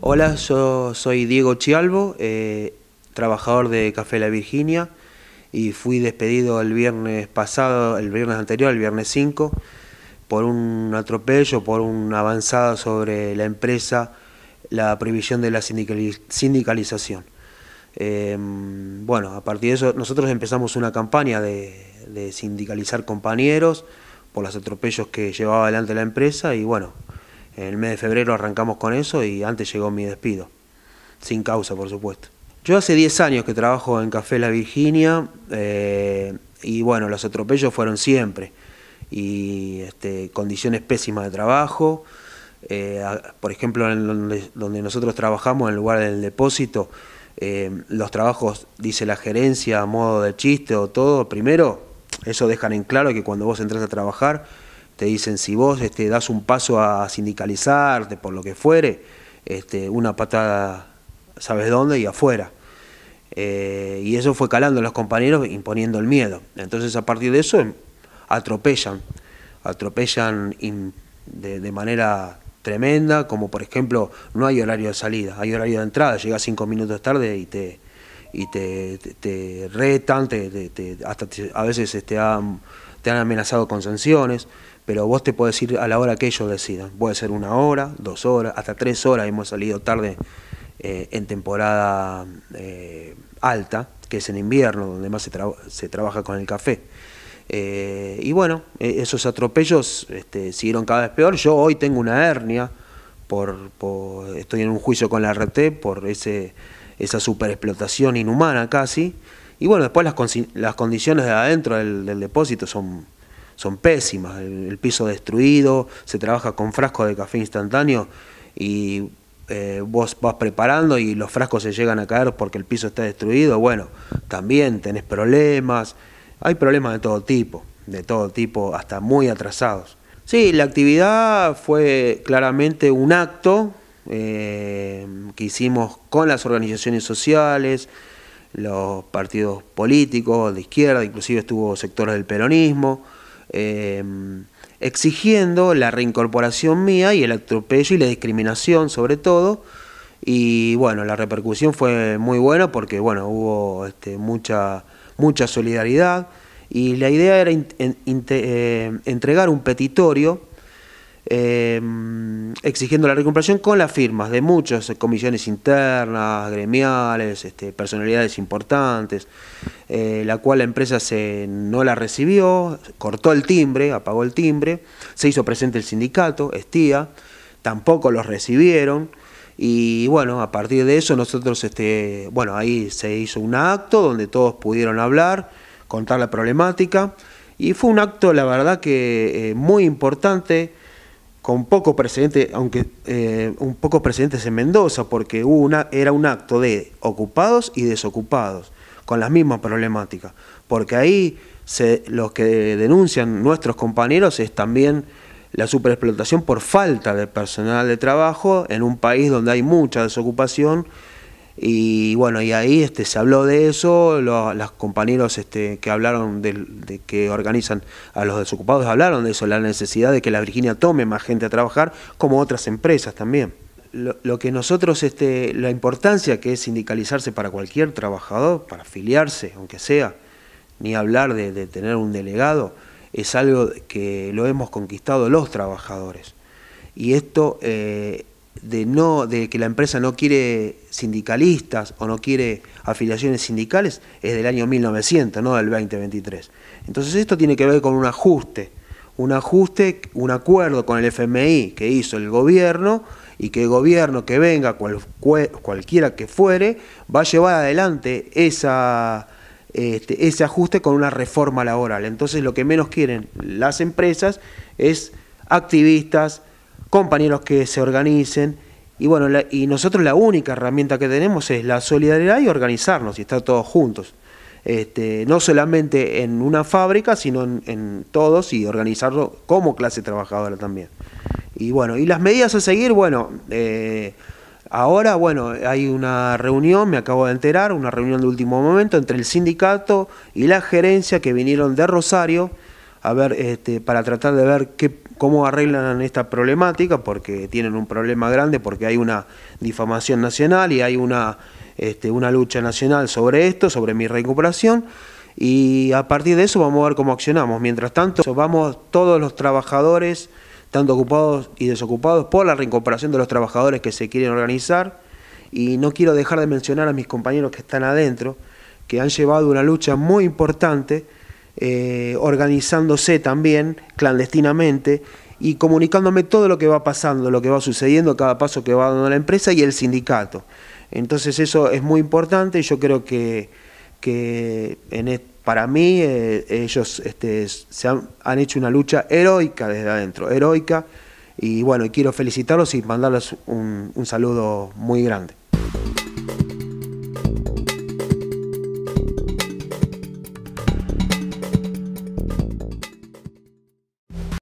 Hola, yo soy Diego Chialvo, eh, trabajador de Café La Virginia y fui despedido el viernes pasado, el viernes anterior, el viernes 5, por un atropello, por una avanzada sobre la empresa, la prohibición de la sindicalización. Em, bueno, a partir de eso nosotros empezamos una campaña de, de sindicalizar compañeros por los atropellos que llevaba adelante la empresa y bueno, en el mes de febrero arrancamos con eso y antes llegó mi despido. Sin causa, por supuesto. Yo hace 10 años que trabajo en Café La Virginia eh, y bueno, los atropellos fueron siempre. Y este, condiciones pésimas de trabajo. Eh, por ejemplo, en donde, nosotros trabajamos, en lugar del depósito, eh, los trabajos, dice la gerencia, a modo de chiste o todo, primero, eso dejan en claro que cuando vos entras a trabajar, te dicen si vos este, das un paso a sindicalizarte, por lo que fuere, este, una patada, ¿sabes dónde? Y afuera. Eh, y eso fue calando a los compañeros, imponiendo el miedo. Entonces a partir de eso atropellan, atropellan de, manera tremenda, como por ejemplo no hay horario de salida, hay horario de entrada, llegas cinco minutos tarde y te, y te, te, te retan, te, hasta a veces te este, dan han amenazado con sanciones, pero vos te puedes ir a la hora que ellos decidan. Puede ser una hora, dos horas, hasta tres horas. Hemos salido tarde eh, en temporada eh, alta, que es en invierno, donde más se, trabaja con el café. Eh, y bueno, esos atropellos este, siguieron cada vez peor. Yo hoy tengo una hernia, por, estoy en un juicio con la RT por ese, esa superexplotación inhumana casi. Y bueno, después las, condiciones de adentro del, depósito son, son pésimas. El, piso destruido, se trabaja con frascos de café instantáneo y eh, vos vas preparando y los frascos se llegan a caer porque el piso está destruido. Bueno, también tenés problemas. Hay problemas de todo tipo, de todo tipo, hasta muy atrasados. Sí, la actividad fue claramente un acto eh, que hicimos con las organizaciones sociales, los partidos políticos de izquierda, inclusive estuvo sectores del peronismo, eh, exigiendo la reincorporación mía y el atropello y la discriminación sobre todo. Y bueno, la repercusión fue muy buena porque bueno, hubo este, mucha, mucha solidaridad y la idea era eh, entregar un petitorio Em, exigiendo la recuperación con las firmas de muchas comisiones internas, gremiales, este, personalidades importantes, eh, la cual la empresa se, no la recibió, cortó el timbre, apagó el timbre, se hizo presente el sindicato, Estía, tampoco los recibieron. Y bueno, a partir de eso nosotros, este, bueno, ahí se hizo un acto donde todos pudieron hablar, contar la problemática. Y fue un acto, la verdad, que eh, muy importante con poco precedente, aunque eh, un poco precedentes en Mendoza, porque una, era un acto de ocupados y desocupados, con las mismas problemáticas, porque ahí se, los que denuncian nuestros compañeros es también la superexplotación por falta de personal de trabajo en un país donde hay mucha desocupación y bueno, y ahí este, se habló de eso, los, compañeros este, que hablaron, de, que organizan a los desocupados, hablaron de eso, la necesidad de que la Virginia tome más gente a trabajar, como otras empresas también. Lo, que nosotros, este, la importancia que es sindicalizarse para cualquier trabajador, para afiliarse, aunque sea, ni hablar de, tener un delegado, es algo que lo hemos conquistado los trabajadores. Y esto eh, de, no, de que la empresa no quiere sindicalistas o no quiere afiliaciones sindicales es del año 1900, no del 2023. Entonces esto tiene que ver con un ajuste, un ajuste, un acuerdo con el FMI que hizo el gobierno y que el gobierno que venga, cualquiera que fuere, va a llevar adelante esa, este, ese ajuste con una reforma laboral. Entonces lo que menos quieren las empresas es activistas, compañeros que se organicen. Y bueno, y nosotros la única herramienta que tenemos es la solidaridad y organizarnos y estar todos juntos. Este, no solamente en una fábrica, sino en, todos y organizarlo como clase trabajadora también. Y bueno, y las medidas a seguir, bueno, eh, ahora, bueno, hay una reunión, me acabo de enterar, una reunión de último momento entre el sindicato y la gerencia que vinieron de Rosario a ver, este, para tratar de ver qué, cómo arreglan esta problemática, porque tienen un problema grande, porque hay una difamación nacional y hay una, este, una lucha nacional sobre esto, sobre mi recuperación. Y a partir de eso vamos a ver cómo accionamos. Mientras tanto, vamos todos los trabajadores, tanto ocupados y desocupados, por la recuperación de los trabajadores que se quieren organizar. Y no quiero dejar de mencionar a mis compañeros que están adentro, que han llevado una lucha muy importante eh, organizándose también clandestinamente y comunicándome todo lo que va pasando, lo que va sucediendo, cada paso que va dando la empresa y el sindicato. Entonces eso es muy importante, y yo creo que, que para mí eh, ellos este, se han, han, hecho una lucha heroica desde adentro, heroica, y bueno, quiero felicitarlos y mandarles un, un saludo muy grande.